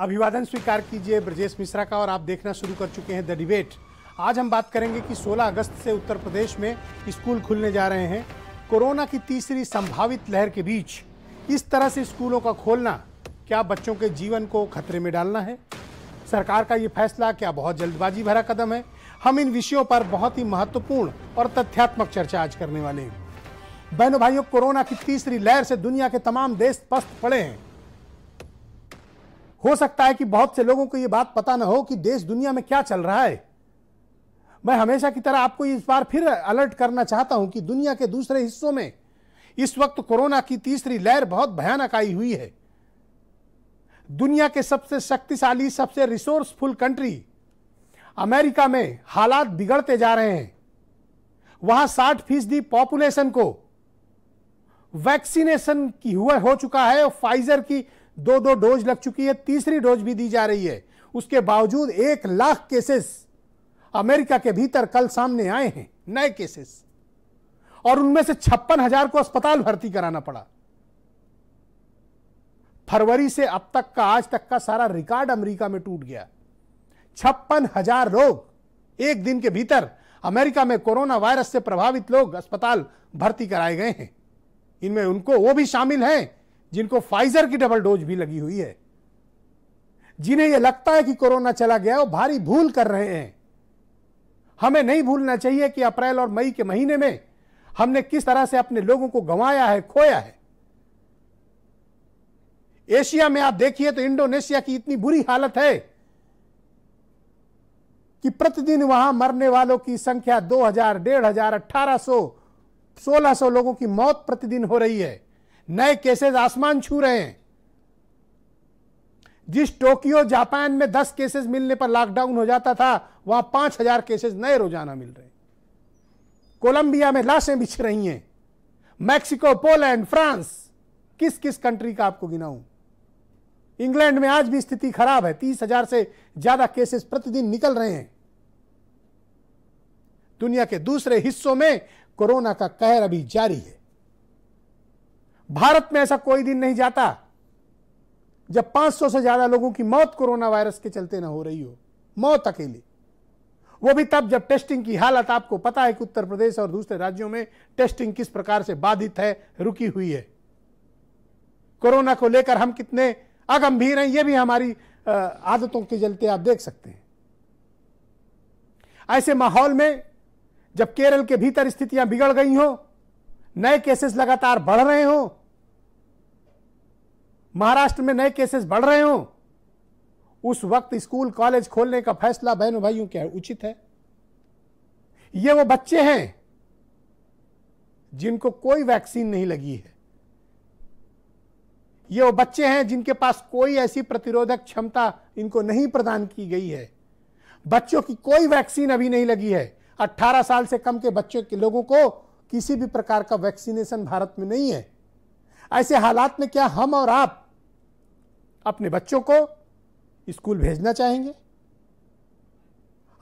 अभिवादन स्वीकार कीजिए ब्रजेश मिश्रा का और आप देखना शुरू कर चुके हैं द डिबेट आज हम बात करेंगे कि 16 अगस्त से उत्तर प्रदेश में स्कूल खुलने जा रहे हैं कोरोना की तीसरी संभावित लहर के बीच इस तरह से स्कूलों का खोलना क्या बच्चों के जीवन को खतरे में डालना है सरकार का ये फैसला क्या बहुत जल्दबाजी भरा कदम है हम इन विषयों पर बहुत ही महत्वपूर्ण और तथ्यात्मक चर्चा आज करने वाले हैं बहनों भाइयों कोरोना की तीसरी लहर से दुनिया के तमाम देश पस्त पड़े हैं हो सकता है कि बहुत से लोगों को यह बात पता ना हो कि देश दुनिया में क्या चल रहा है मैं हमेशा की तरह आपको इस बार फिर अलर्ट करना चाहता हूं कि दुनिया के दूसरे हिस्सों में इस वक्त कोरोना की तीसरी लहर बहुत भयानक आई हुई है दुनिया के सबसे शक्तिशाली सबसे रिसोर्सफुल कंट्री अमेरिका में हालात बिगड़ते जा रहे हैं वहां साठ फीसदी पॉपुलेशन को वैक्सीनेशन की हुआ हो चुका है और फाइजर की दो दो डोज लग चुकी है तीसरी डोज भी दी जा रही है उसके बावजूद एक लाख केसेस अमेरिका के भीतर कल सामने आए हैं नए केसेस और उनमें से छप्पन हजार को अस्पताल भर्ती कराना पड़ा फरवरी से अब तक का आज तक का सारा रिकॉर्ड अमेरिका में टूट गया छप्पन हजार लोग एक दिन के भीतर अमेरिका में कोरोना वायरस से प्रभावित लोग अस्पताल भर्ती कराए गए हैं इनमें उनको वो भी शामिल हैं जिनको फाइजर की डबल डोज भी लगी हुई है जिन्हें यह लगता है कि कोरोना चला गया वो भारी भूल कर रहे हैं हमें नहीं भूलना चाहिए कि अप्रैल और मई के महीने में हमने किस तरह से अपने लोगों को गंवाया है खोया है एशिया में आप देखिए तो इंडोनेशिया की इतनी बुरी हालत है कि प्रतिदिन वहां मरने वालों की संख्या 2000, डेढ़ हजार अट्ठारह सो सोलह सौ लोगों की मौत प्रतिदिन हो रही है नए केसेस आसमान छू रहे हैं जिस टोक्यो जापान में 10 केसेस मिलने पर लॉकडाउन हो जाता था वहां 5000 केसेस नए रोजाना मिल रहे हैं कोलंबिया में लाशें बिछ रही हैं मैक्सिको पोलैंड फ्रांस किस किस कंट्री का आपको गिनाऊं इंग्लैंड में आज भी स्थिति खराब है तीस हजार से ज्यादा केसेस प्रतिदिन निकल रहे हैं दुनिया के दूसरे हिस्सों में कोरोना का कहर अभी जारी है भारत में ऐसा कोई दिन नहीं जाता जब 500 से ज्यादा लोगों की मौत कोरोना वायरस के चलते ना हो रही हो मौत अकेली वो भी तब जब टेस्टिंग की हालत आपको पता है कि उत्तर प्रदेश और दूसरे राज्यों में टेस्टिंग किस प्रकार से बाधित है रुकी हुई है कोरोना को लेकर हम कितने अगंभीर हैं यह भी हमारी आदतों के चलते आप देख सकते हैं ऐसे माहौल में जब केरल के भीतर स्थितियां बिगड़ गई हो नए केसेस लगातार बढ़ रहे हों महाराष्ट्र में नए केसेस बढ़ रहे हों उस वक्त स्कूल कॉलेज खोलने का फैसला बहनों भाइयों क्या उचित है ये वो बच्चे हैं जिनको कोई वैक्सीन नहीं लगी है ये वो बच्चे हैं जिनके पास कोई ऐसी प्रतिरोधक क्षमता इनको नहीं प्रदान की गई है बच्चों की कोई वैक्सीन अभी नहीं लगी है 18 साल से कम के बच्चों के लोगों को किसी भी प्रकार का वैक्सीनेशन भारत में नहीं है ऐसे हालात में क्या हम और आप अपने बच्चों को स्कूल भेजना चाहेंगे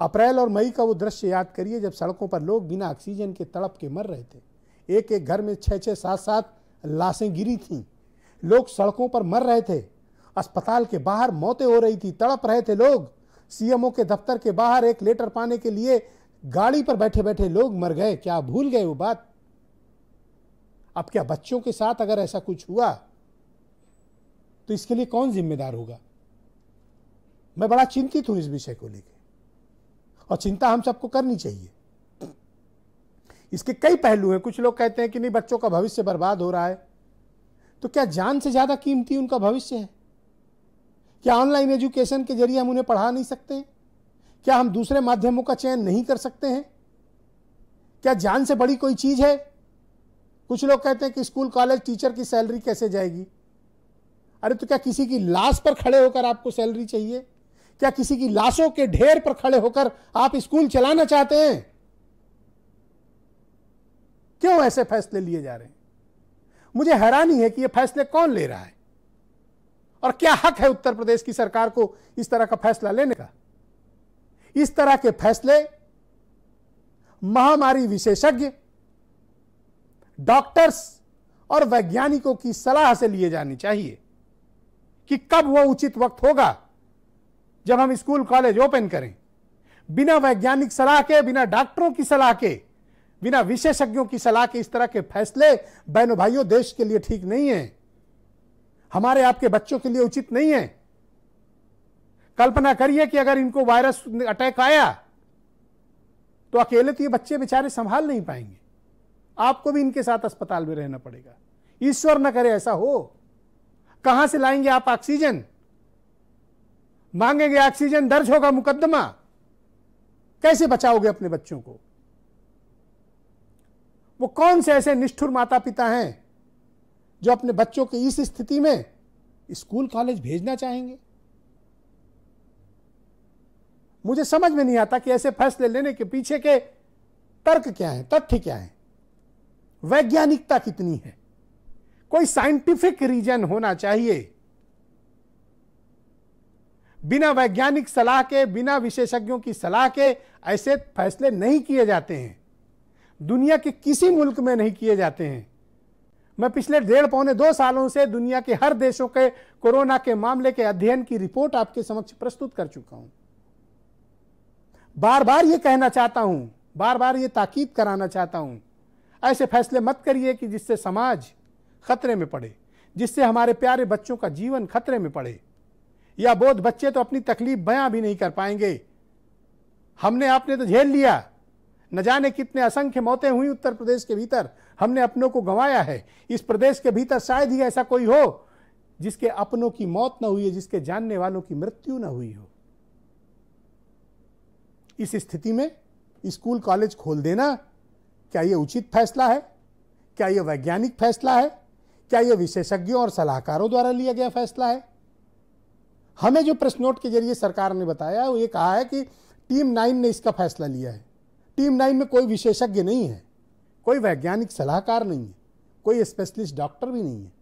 अप्रैल और मई का वो दृश्य याद करिए जब सड़कों पर लोग बिना ऑक्सीजन के तड़प के मर रहे थे एक एक घर में छः छः सात सात लाशें गिरी थीं लोग सड़कों पर मर रहे थे अस्पताल के बाहर मौतें हो रही थी तड़प रहे थे लोग सीएमओ के दफ्तर के बाहर एक लेटर पाने के लिए गाड़ी पर बैठे बैठे लोग मर गए क्या भूल गए वो बात अब क्या बच्चों के साथ अगर ऐसा कुछ हुआ तो इसके लिए कौन जिम्मेदार होगा मैं बड़ा चिंतित हूं इस विषय को लेकर और चिंता हम सबको करनी चाहिए इसके कई पहलू हैं कुछ लोग कहते हैं कि नहीं बच्चों का भविष्य बर्बाद हो रहा है तो क्या जान से ज़्यादा कीमती उनका भविष्य है क्या ऑनलाइन एजुकेशन के जरिए हम उन्हें पढ़ा नहीं सकते क्या हम दूसरे माध्यमों का चयन नहीं कर सकते हैं क्या जान से बड़ी कोई चीज़ है कुछ लोग कहते हैं कि स्कूल कॉलेज टीचर की सैलरी कैसे जाएगी अरे तो क्या किसी की लाश पर खड़े होकर आपको सैलरी चाहिए क्या किसी की लाशों के ढेर पर खड़े होकर आप स्कूल चलाना चाहते हैं क्यों ऐसे फैसले लिए जा रहे हैं मुझे हैरानी है कि ये फैसले कौन ले रहा है और क्या हक है उत्तर प्रदेश की सरकार को इस तरह का फैसला लेने का इस तरह के फैसले महामारी विशेषज्ञ डॉक्टर्स और वैज्ञानिकों की सलाह से लिए जानी चाहिए कि कब वो उचित वक्त होगा जब हम स्कूल कॉलेज ओपन करें बिना वैज्ञानिक सलाह के बिना डॉक्टरों की सलाह के बिना विशेषज्ञों की सलाह के इस तरह के फैसले बहनों भाइयों देश के लिए ठीक नहीं है हमारे आपके बच्चों के लिए उचित नहीं है कल्पना करिए कि अगर इनको वायरस अटैक आया तो अकेले तो ये बच्चे बेचारे संभाल नहीं पाएंगे आपको भी इनके साथ अस्पताल में रहना पड़ेगा ईश्वर न करे ऐसा हो कहां से लाएंगे आप ऑक्सीजन मांगेंगे ऑक्सीजन दर्ज होगा मुकदमा कैसे बचाओगे अपने बच्चों को वो कौन से ऐसे निष्ठुर माता पिता हैं जो अपने बच्चों की इस स्थिति में स्कूल कॉलेज भेजना चाहेंगे मुझे समझ में नहीं आता कि ऐसे फैसले लेने के पीछे के तर्क क्या है तथ्य क्या है वैज्ञानिकता कितनी है कोई साइंटिफिक रीजन होना चाहिए बिना वैज्ञानिक सलाह के बिना विशेषज्ञों की सलाह के ऐसे फैसले नहीं किए जाते हैं दुनिया के किसी मुल्क में नहीं किए जाते हैं मैं पिछले डेढ़ पौने दो सालों से दुनिया के हर देशों के कोरोना के मामले के अध्ययन की रिपोर्ट आपके समक्ष प्रस्तुत कर चुका हूं बार बार ये कहना चाहता हूं बार बार ये ताकीद कराना चाहता हूं ऐसे फैसले मत करिए कि जिससे समाज खतरे में पड़े जिससे हमारे प्यारे बच्चों का जीवन खतरे में पड़े या बोध बच्चे तो अपनी तकलीफ बयां भी नहीं कर पाएंगे हमने आपने तो झेल लिया न जाने कितने असंख्य मौतें हुई उत्तर प्रदेश के भीतर हमने अपनों को गंवाया है इस प्रदेश के भीतर शायद ही ऐसा कोई हो जिसके अपनों की मौत न हुई है जिसके जानने वालों की मृत्यु न हुई हो इस स्थिति में स्कूल कॉलेज खोल देना क्या यह उचित फैसला है क्या यह वैज्ञानिक फैसला है क्या यह विशेषज्ञों और सलाहकारों द्वारा लिया गया फैसला है हमें जो प्रेस नोट के जरिए सरकार ने बताया वो ये कहा है कि टीम नाइन ने इसका फैसला लिया है टीम नाइन में कोई विशेषज्ञ नहीं है कोई वैज्ञानिक सलाहकार नहीं है कोई स्पेशलिस्ट डॉक्टर भी नहीं है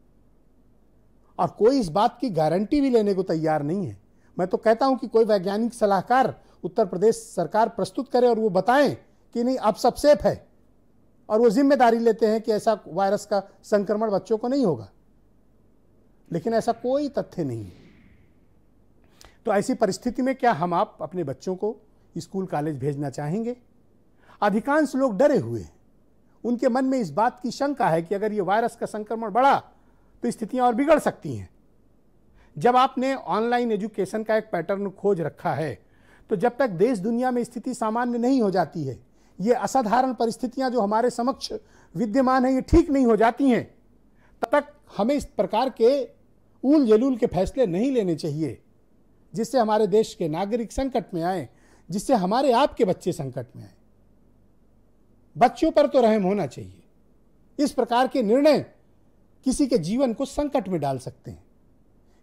और कोई इस बात की गारंटी भी लेने को तैयार नहीं है मैं तो कहता हूं कि कोई वैज्ञानिक सलाहकार उत्तर प्रदेश सरकार प्रस्तुत करे और वो बताएं कि नहीं अब सब सेफ है और वो जिम्मेदारी लेते हैं कि ऐसा वायरस का संक्रमण बच्चों को नहीं होगा लेकिन ऐसा कोई तथ्य नहीं है तो ऐसी परिस्थिति में क्या हम आप अपने बच्चों को स्कूल कॉलेज भेजना चाहेंगे अधिकांश लोग डरे हुए हैं उनके मन में इस बात की शंका है कि अगर ये वायरस का संक्रमण बढ़ा तो स्थितियां और बिगड़ सकती हैं जब आपने ऑनलाइन एजुकेशन का एक पैटर्न खोज रखा है तो जब तक देश दुनिया में स्थिति सामान्य नहीं हो जाती है ये असाधारण परिस्थितियां जो हमारे समक्ष विद्यमान हैं ये ठीक नहीं हो जाती हैं तब तक हमें इस प्रकार के ऊल जलूल के फैसले नहीं लेने चाहिए जिससे हमारे देश के नागरिक संकट में आए जिससे हमारे आपके बच्चे संकट में आए बच्चों पर तो रहम होना चाहिए इस प्रकार के निर्णय किसी के जीवन को संकट में डाल सकते हैं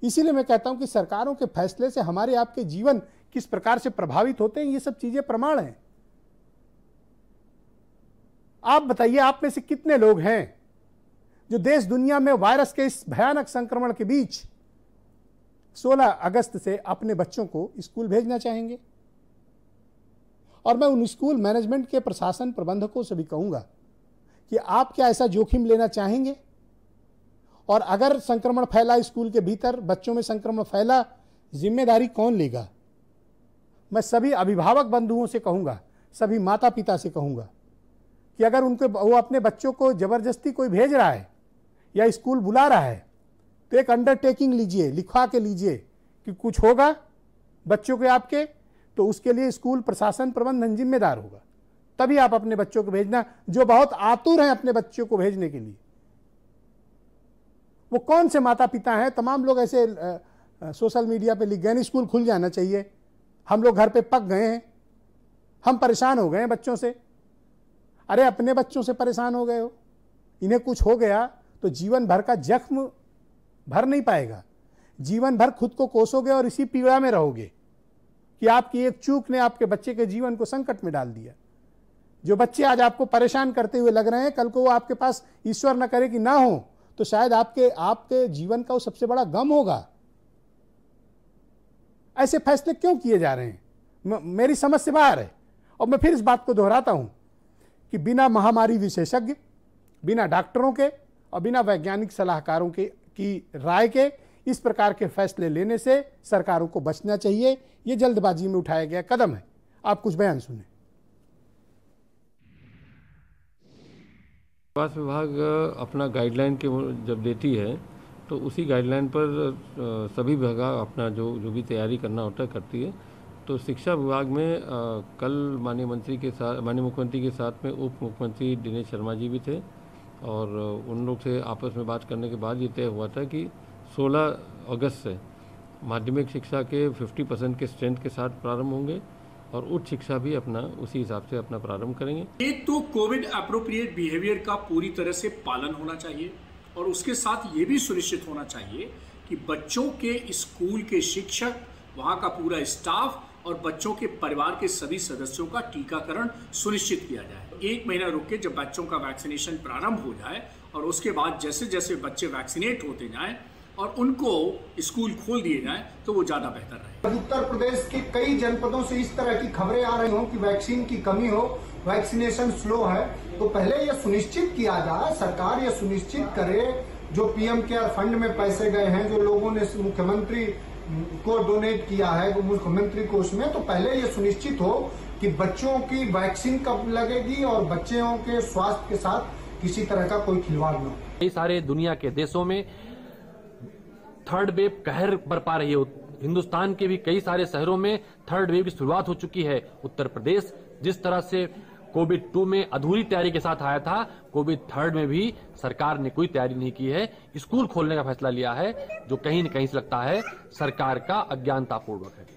इसीलिए मैं कहता हूं कि सरकारों के फैसले से हमारे आपके जीवन किस प्रकार से प्रभावित होते हैं ये सब चीज़ें प्रमाण हैं आप बताइए आप में से कितने लोग हैं जो देश दुनिया में वायरस के इस भयानक संक्रमण के बीच 16 अगस्त से अपने बच्चों को स्कूल भेजना चाहेंगे और मैं उन स्कूल मैनेजमेंट के प्रशासन प्रबंधकों से भी कहूंगा कि आप क्या ऐसा जोखिम लेना चाहेंगे और अगर संक्रमण फैला स्कूल के भीतर बच्चों में संक्रमण फैला जिम्मेदारी कौन लेगा मैं सभी अभिभावक बंधुओं से कहूंगा सभी माता पिता से कहूंगा कि अगर उनके वो अपने बच्चों को ज़बरदस्ती कोई भेज रहा है या स्कूल बुला रहा है तो एक अंडरटेकिंग लीजिए लिखवा के लीजिए कि कुछ होगा बच्चों के आपके तो उसके लिए स्कूल प्रशासन प्रबंधन जिम्मेदार होगा तभी आप अपने बच्चों को भेजना जो बहुत आतुर हैं अपने बच्चों को भेजने के लिए वो कौन से माता पिता हैं तमाम लोग ऐसे आ, आ, सोशल मीडिया पे लिख गए स्कूल खुल जाना चाहिए हम लोग घर पे पक गए हैं हम परेशान हो गए हैं बच्चों से अरे अपने बच्चों से परेशान हो गए हो इन्हें कुछ हो गया तो जीवन भर का जख्म भर नहीं पाएगा जीवन भर खुद को कोसोगे और इसी पीड़ा में रहोगे कि आपकी एक चूक ने आपके बच्चे के जीवन को संकट में डाल दिया जो बच्चे आज आपको परेशान करते हुए लग रहे हैं कल को वो आपके पास ईश्वर न करे कि ना हो तो शायद आपके आपके जीवन का वो सबसे बड़ा गम होगा ऐसे फैसले क्यों किए जा रहे हैं मेरी समझ से बाहर है और मैं फिर इस बात को दोहराता हूं कि बिना महामारी विशेषज्ञ बिना डॉक्टरों के और बिना वैज्ञानिक सलाहकारों के की राय के इस प्रकार के फैसले लेने से सरकारों को बचना चाहिए ये जल्दबाजी में उठाया गया कदम है आप कुछ बयान सुने स्वास्थ्य विभाग अपना गाइडलाइन के जब देती है तो उसी गाइडलाइन पर सभी विभाग अपना जो जो भी तैयारी करना होता है करती है तो शिक्षा विभाग में आ, कल माननीय मंत्री के साथ माननीय मुख्यमंत्री के साथ में उप मुख्यमंत्री दिनेश शर्मा जी भी थे और उन लोग से आपस में बात करने के बाद ये तय हुआ था कि 16 अगस्त से माध्यमिक शिक्षा के 50 परसेंट के स्ट्रेंथ के साथ प्रारंभ होंगे और उच्च शिक्षा भी अपना उसी हिसाब से अपना प्रारंभ करेंगे एक तो कोविड अप्रोप्रिएट बिहेवियर का पूरी तरह से पालन होना चाहिए और उसके साथ ये भी सुनिश्चित होना चाहिए कि बच्चों के स्कूल के शिक्षक वहाँ का पूरा स्टाफ और बच्चों के परिवार के सभी सदस्यों का टीकाकरण सुनिश्चित किया जाए एक महीना रुक के जब बच्चों का वैक्सीनेशन प्रारंभ हो जाए और उसके बाद जैसे जैसे बच्चे वैक्सीनेट होते जाए और उनको स्कूल खोल दिए जाए तो वो ज्यादा बेहतर रहे उत्तर प्रदेश के कई जनपदों से इस तरह की खबरें आ रही हों कि वैक्सीन की कमी हो वैक्सीनेशन स्लो है तो पहले यह सुनिश्चित किया जाए सरकार ये सुनिश्चित करे जो पीएम केयर फंड में पैसे गए हैं जो लोगों ने मुख्यमंत्री को डोनेट किया है मुख्यमंत्री कोष में तो पहले ये सुनिश्चित हो कि बच्चों की वैक्सीन कब लगेगी और बच्चों के स्वास्थ्य के साथ किसी तरह का कोई खिलवाड़ न हो कई सारे दुनिया के देशों में थर्ड वेव कहर बरपा रही है हिंदुस्तान के भी कई सारे शहरों में थर्ड वेव की शुरुआत हो चुकी है उत्तर प्रदेश जिस तरह से कोविड टू में अधूरी तैयारी के साथ आया था कोविड थर्ड में भी सरकार ने कोई तैयारी नहीं की है स्कूल खोलने का फैसला लिया है जो कहीं न कहीं से लगता है सरकार का अज्ञानतापूर्वक है